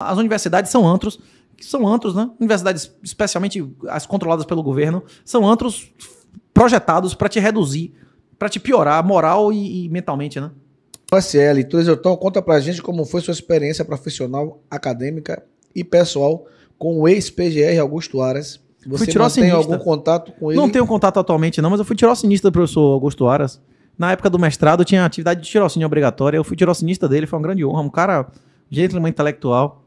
As universidades são antros, que são antros, né? Universidades, especialmente as controladas pelo governo, são antros projetados para te reduzir, para te piorar moral e, e mentalmente, né? Marcelo, então conta pra gente como foi sua experiência profissional, acadêmica e pessoal com o ex-PGR Augusto Aras. Você não tem algum contato com ele? Não tenho contato atualmente não, mas eu fui tirocinista do professor Augusto Aras. Na época do mestrado tinha atividade de tirocínio obrigatória, eu fui tirocinista dele, foi uma grande honra, um cara, gentleman intelectual.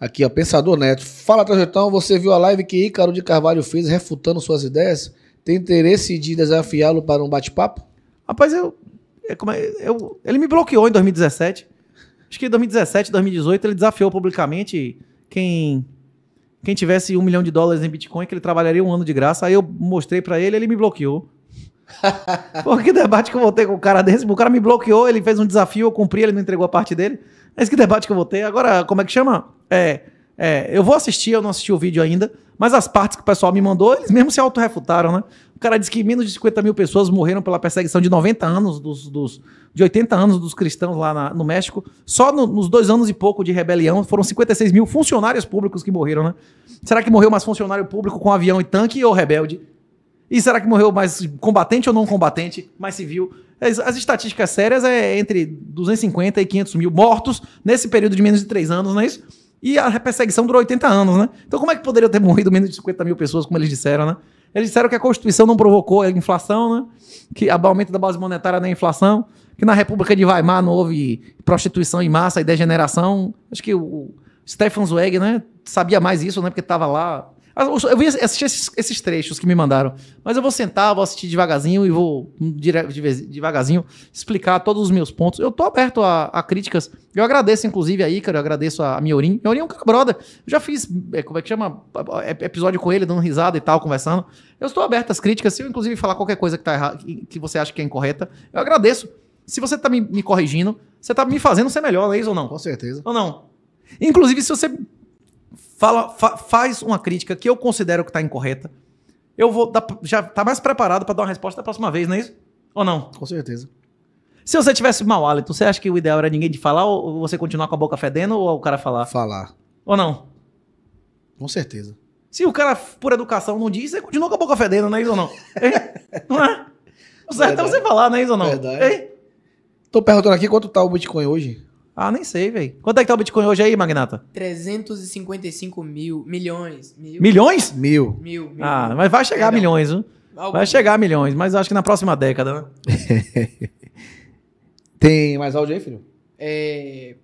Aqui, ó, Pensador Neto. Fala, Trajetão, você viu a live que Ícaro de Carvalho fez refutando suas ideias? Tem interesse de desafiá-lo para um bate-papo? Rapaz, eu, é é, eu, ele me bloqueou em 2017. Acho que em 2017, 2018, ele desafiou publicamente quem quem tivesse um milhão de dólares em Bitcoin, que ele trabalharia um ano de graça. Aí eu mostrei para ele, ele me bloqueou. Pô, que debate que eu voltei com o cara desse? O cara me bloqueou, ele fez um desafio, eu cumpri, ele não entregou a parte dele. É esse que debate que eu votei. Agora, como é que chama? É, é, eu vou assistir, eu não assisti o vídeo ainda, mas as partes que o pessoal me mandou, eles mesmo se autorrefutaram, né? O cara disse que menos de 50 mil pessoas morreram pela perseguição de 90 anos, dos, dos de 80 anos dos cristãos lá na, no México. Só no, nos dois anos e pouco de rebelião foram 56 mil funcionários públicos que morreram, né? Será que morreu mais funcionário público com avião e tanque ou rebelde? E será que morreu mais combatente ou não combatente, mais civil? As, as estatísticas sérias é entre 250 e 500 mil mortos nesse período de menos de 3 anos, não é isso? E a perseguição durou 80 anos, né? Então como é que poderiam ter morrido menos de 50 mil pessoas, como eles disseram, né? Eles disseram que a Constituição não provocou a inflação, né? Que o aumento da base monetária nem inflação, que na República de Weimar não houve prostituição em massa e degeneração. Acho que o Stefan Zweig, né, sabia mais isso, né, porque estava lá ah, eu vou assistir esses, esses, trechos que me mandaram, mas eu vou sentar, vou assistir devagarzinho e vou hum, devagarzinho explicar todos os meus pontos. Eu tô aberto a, a críticas. Eu agradeço, inclusive, a Ícaro, eu agradeço a Miorin. Miorin é um cara brother. Eu já fiz, é, como é que chama? É, é, episódio com ele, dando risada e tal, conversando. Eu estou aberto às críticas. Se eu, inclusive, falar qualquer coisa que, tá erra, que você acha que é incorreta, eu agradeço. Se você tá me, me corrigindo, você tá me fazendo ser melhor, não é isso ou não? Com certeza. Ou não? Inclusive, se você fala, fa, faz uma crítica que eu considero que está incorreta. Eu vou dar, já tá mais preparado para dar uma resposta da próxima vez, não é isso? Ou não? Com certeza. Se você tivesse mau hálito, você acha que o ideal era ninguém de falar ou você continuar com a boca fedendo ou o cara falar? Falar. Ou não? Com certeza. Se o cara, por educação, não diz, você continua com a boca fedendo, não é isso ou não? não é? O certo é você falar, não é isso ou não? Verdade. Ei? Tô perguntando aqui quanto tá o Bitcoin hoje. Ah, nem sei, velho. Quanto é que tá o Bitcoin hoje aí, Magnata? 355 mil, milhões. Mil? Milhões? Mil. Mil. mil ah, mas vai chegar Perdão. a milhões, viu? Algum. Vai chegar a milhões, mas acho que na próxima década, né? Tem mais áudio aí, filho? É...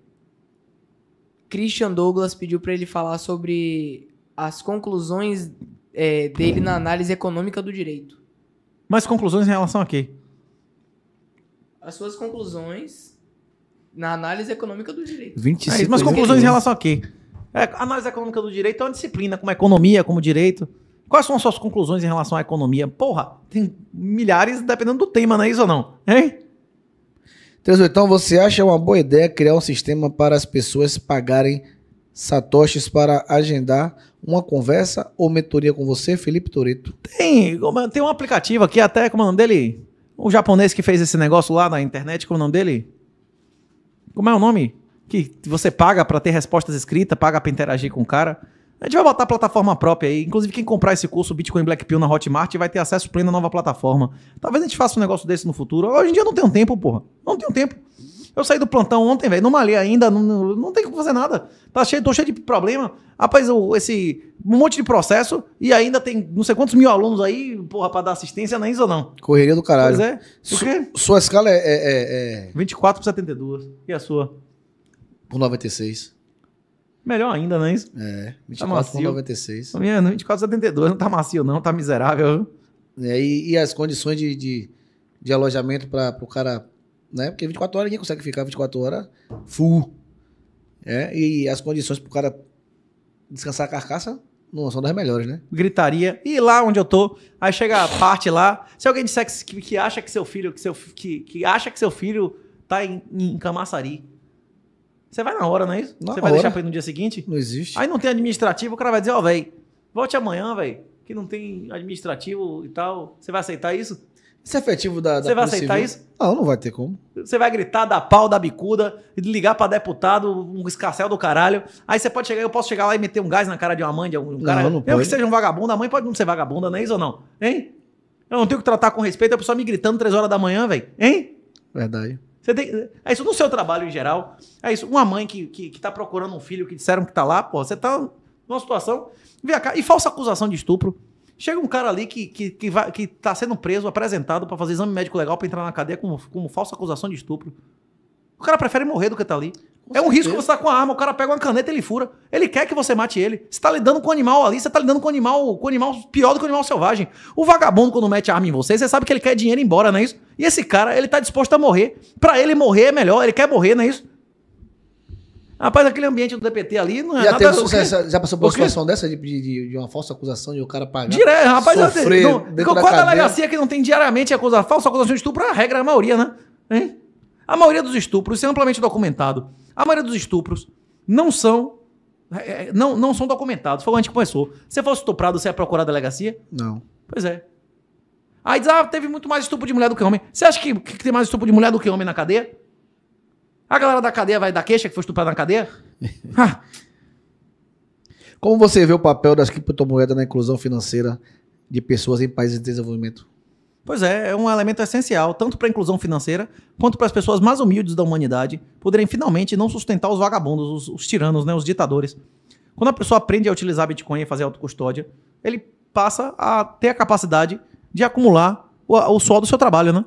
Christian Douglas pediu para ele falar sobre as conclusões é, dele na análise econômica do direito. Mas conclusões em relação a quê? As suas conclusões na análise econômica do direito. 26. É mas conclusões em relação a quê? É, análise econômica do direito é uma disciplina, como economia, como direito. Quais são as suas conclusões em relação à economia? Porra, tem milhares dependendo do tema, não é isso ou não? Hein? Então, você acha uma boa ideia criar um sistema para as pessoas pagarem satoshis para agendar uma conversa ou mentoria com você, Felipe Toreto? Tem, tem um aplicativo aqui, até como é o nome dele? O japonês que fez esse negócio lá na internet, como é o nome dele? Como é o nome? Que você paga para ter respostas escritas, paga para interagir com o cara. A gente vai botar a plataforma própria aí. Inclusive, quem comprar esse curso Bitcoin Black Pill na Hotmart vai ter acesso pleno à nova plataforma. Talvez a gente faça um negócio desse no futuro. Hoje em dia eu não tenho tempo, porra. Não tenho tempo. Eu saí do plantão ontem, velho, não malhei ainda, não, não, não tem como fazer nada. Tá cheio, tô cheio de problema. Rapaz, eu, esse um monte de processo e ainda tem não sei quantos mil alunos aí, porra, pra dar assistência, não é isso não? Correria do caralho. Pois é. Su, sua escala é, é, é, 24 é por 72. E a sua? Por 96. Melhor ainda, não é isso? É, 24 tá por 96. minha 24 por 72, não tá macio não, tá miserável. É, e, e as condições de, de, de alojamento para o cara né? Porque 24 horas ninguém consegue ficar 24 horas full. É, e as condições para o cara descansar a carcaça não são das melhores, né? Gritaria. E lá onde eu tô, aí chega a parte lá. Se alguém disser que, que acha que seu filho, que, seu, que, que acha que seu filho tá em, em camaçari. Você vai na hora, não é isso? Na você hora. vai deixar pra ele no dia seguinte? Não existe. Aí não tem administrativo, o cara vai dizer, ó, oh, velho, volte amanhã, velho, que não tem administrativo e tal. Você vai aceitar isso? Isso é efetivo da. Você vai aceitar civil? isso? Não, não vai ter como. Você vai gritar, dar pau, dar bicuda, ligar para deputado, um escarcel do caralho. Aí você pode chegar, eu posso chegar lá e meter um gás na cara de uma mãe, de um cara. Não, não eu que seja um vagabundo, a mãe pode não ser vagabunda, não é isso ou não? Hein? Eu não tenho que tratar com respeito, é a pessoa me gritando três horas da manhã, velho. Hein? Verdade. Você tem, é isso no seu trabalho em geral. É isso. Uma mãe que, que, que tá procurando um filho que disseram que tá lá, pô, você tá numa situação. Vem cá. E falsa acusação de estupro. Chega um cara ali que, que, que, vai, que tá sendo preso, apresentado para fazer exame médico legal para entrar na cadeia com, com falsa acusação de estupro. O cara prefere morrer do que tá ali. Com é um risco você tá com a arma, o cara pega uma caneta e ele fura. Ele quer que você mate ele. Você tá lidando com um animal ali, você tá lidando com um animal, com animal pior do que um animal selvagem. O vagabundo, quando mete a arma em você, você sabe que ele quer dinheiro embora, não é isso? E esse cara, ele tá disposto a morrer. Para ele morrer é melhor, ele quer morrer, não é isso? Rapaz, aquele ambiente do DPT ali não é já nada... Teve, já, já passou por uma situação dessa de, de, de, uma falsa acusação de um cara pagar? Direto, rapaz. Sofrer qual a delegacia que não tem diariamente a falsa acusação de estupro? É a regra, a maioria, né? Hein? A maioria dos estupros, isso é amplamente documentado, a maioria dos estupros não são é, é, não, não são documentados. Foi onde começou. Se fosse estuprado, você ia procurar a delegacia? Não. Pois é. Aí diz, ah, teve muito mais estupro de mulher do que homem. Você acha que, que tem mais estupro de mulher do que homem na cadeia? A galera da cadeia vai dar queixa que foi estuprada na cadeia? Ah. Como você vê o papel das criptomoedas na inclusão financeira de pessoas em países de desenvolvimento? Pois é, é um elemento essencial, tanto para a inclusão financeira, quanto para as pessoas mais humildes da humanidade poderem finalmente não sustentar os vagabundos, os, os tiranos, né, os ditadores. Quando a pessoa aprende a utilizar Bitcoin e fazer autocustódia, ele passa a ter a capacidade de acumular o, o suor do seu trabalho, né?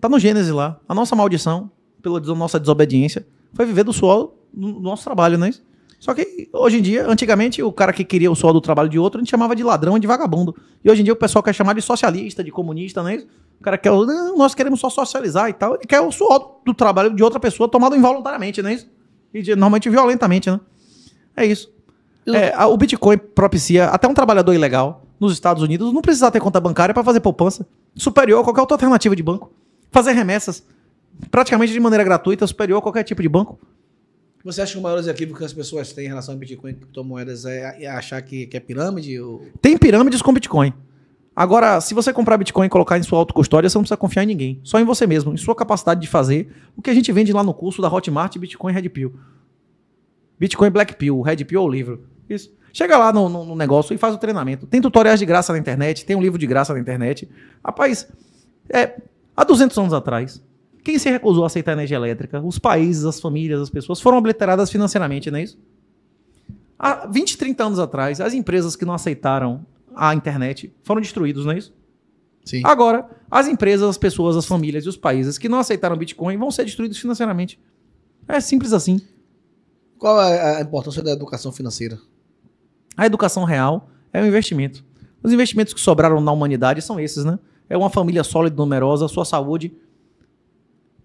Tá no Gênesis lá. A nossa maldição pela nossa desobediência, foi viver do suor do nosso trabalho, né? Só que hoje em dia, antigamente, o cara que queria o suor do trabalho de outro, a gente chamava de ladrão, de vagabundo. E hoje em dia o pessoal quer chamar de socialista, de comunista, né? O cara quer, nós queremos só socializar e tal. Ele quer o suor do trabalho de outra pessoa tomado involuntariamente, né? E normalmente violentamente, né? É isso. É, o Bitcoin propicia até um trabalhador ilegal nos Estados Unidos não precisar ter conta bancária para fazer poupança, superior a qualquer outra alternativa de banco. Fazer remessas, praticamente de maneira gratuita, superior a qualquer tipo de banco. Você acha que o maior equívoco que as pessoas têm em relação a Bitcoin e criptomoedas é, é, achar que, que é pirâmide? Ou... Tem pirâmides com Bitcoin. Agora, se você comprar Bitcoin e colocar em sua autocustódia, você não precisa confiar em ninguém. Só em você mesmo, em sua capacidade de fazer o que a gente vende lá no curso da Hotmart Bitcoin Red Pill. Bitcoin Black Pill, Red Pill ou livro. Isso. Chega lá no, no, no, negócio e faz o treinamento. Tem tutoriais de graça na internet, tem um livro de graça na internet. Rapaz, é, há 200 anos atrás, quem se recusou a aceitar a energia elétrica? Os países, as famílias, as pessoas foram obliteradas financeiramente, não é isso? Há 20, 30 anos atrás, as empresas que não aceitaram a internet foram destruídas, não é isso? Sim. Agora, as empresas, as pessoas, as famílias e os países que não aceitaram Bitcoin vão ser destruídos financeiramente. É simples assim. Qual é a importância da educação financeira? A educação real é um investimento. Os investimentos que sobraram na humanidade são esses, né? É uma família sólida, numerosa, sua saúde,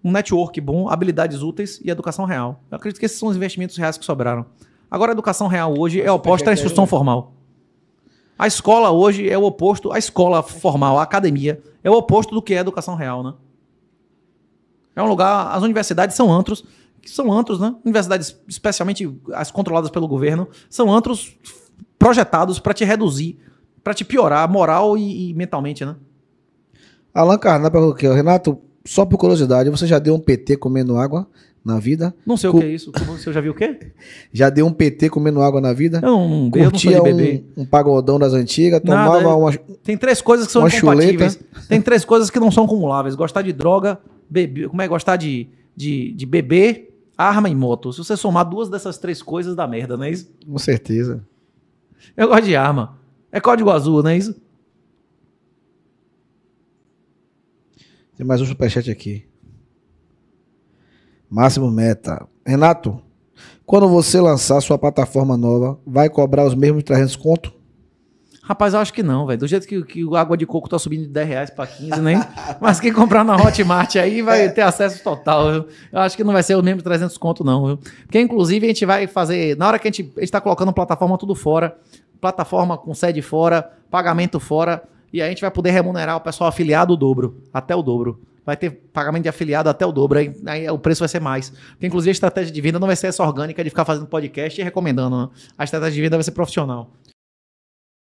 um network bom, habilidades úteis e educação real. Eu acredito que esses são os investimentos reais que sobraram. Agora, a educação real hoje é oposta à instrução formal. A escola hoje é o oposto à escola formal, à academia. É o oposto do que é a educação real, né? É um lugar. As universidades são antros, que são antros, né? Universidades, especialmente as controladas pelo governo, são antros projetados para te reduzir, para te piorar moral e, e mentalmente, né? Alan Carnal perguntou aqui, Renato, só por curiosidade, você já deu um PT comendo água na vida? Não sei o que é isso. Você já viu o quê? Já deu um PT comendo água na vida? Não, Curtia bebê. um, um, pagodão das antigas, tomava nada. É. uma. Tem três coisas que são incompatíveis. Tem três coisas que não são cumuláveis: gostar de droga, beber. Como é gostar de, de, de beber, arma e moto. Se você somar duas dessas três coisas, dá merda, não é isso? Com certeza. Eu gosto de arma. É código azul, não é isso? Tem mais um superchat aqui. Máximo Meta. Renato, quando você lançar sua plataforma nova, vai cobrar os mesmos 300 conto? Rapaz, eu acho que não, velho. Do jeito que, que o água de coco tá subindo de 10 reais pra 15, né? Mas quem comprar na Hotmart aí vai é. ter acesso total. Viu? Eu acho que não vai ser o mesmo 300 conto, não. Viu? Porque, inclusive, a gente vai fazer... Na hora que a gente, a gente tá colocando plataforma tudo fora, plataforma com sede fora, pagamento fora, e a gente vai poder remunerar o pessoal afiliado o dobro, até o dobro. Vai ter pagamento de afiliado até o dobro, aí, aí o preço vai ser mais. Porque, inclusive, a estratégia de venda não vai ser essa orgânica de ficar fazendo podcast e recomendando, né? A estratégia de venda vai ser profissional.